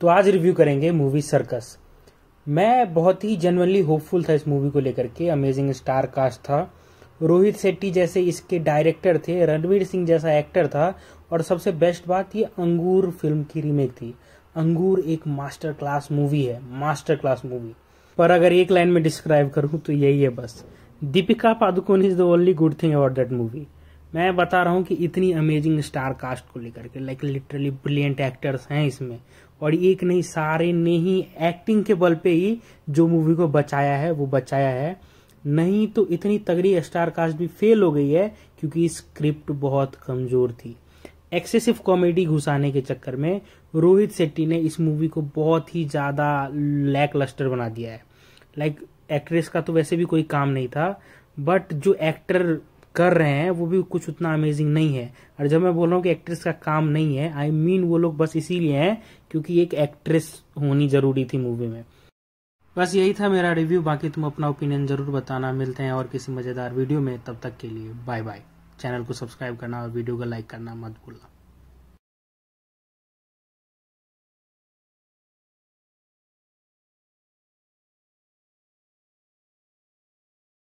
तो आज रिव्यू करेंगे मूवी सर्कस मैं बहुत ही जनरली होपफुल था इस मूवी को लेकर के अमेजिंग स्टार कास्ट था रोहित शेट्टी जैसे इसके डायरेक्टर थे रणवीर सिंह जैसा एक्टर था और सबसे बेस्ट बात ये अंगूर फिल्म की रीमेक थी अंगूर एक मास्टर क्लास मूवी है मास्टर क्लास मूवी पर अगर एक लाइन में डिस्क्राइब करूँ तो यही है बस Deepika Padukone is the only good thing about that movie मैं बता रहा हूँ कि इतनी अमेजिंग स्टार कास्ट को लेकर के लाइक लिटरली ब्रिलियंट एक्टर्स हैं इसमें और एक नहीं सारे ने ही एक्टिंग के बल पे ही जो मूवी को बचाया है वो बचाया है नहीं तो इतनी तगड़ी स्टार कास्ट भी फेल हो गई है क्योंकि स्क्रिप्ट बहुत कमजोर थी एक्सेसिव कॉमेडी घुसाने के चक्कर में रोहित शेट्टी ने इस मूवी को बहुत ही ज़्यादा लैक लस्टर बना दिया है लाइक like, एक्ट्रेस का तो वैसे भी कोई काम नहीं था बट जो एक्टर कर रहे हैं वो भी कुछ उतना अमेजिंग नहीं है और जब मैं बोल रहा हूँ कि एक्ट्रेस का काम नहीं है आई I मीन mean वो लोग बस इसीलिए हैं क्योंकि एक एक्ट्रेस होनी जरूरी थी मूवी में बस यही था मेरा रिव्यू बाकी तुम अपना ओपिनियन जरूर बताना मिलते हैं और किसी मज़ेदार वीडियो में तब तक के लिए बाय बाय चैनल को सब्सक्राइब करना और वीडियो को लाइक करना मत भूलना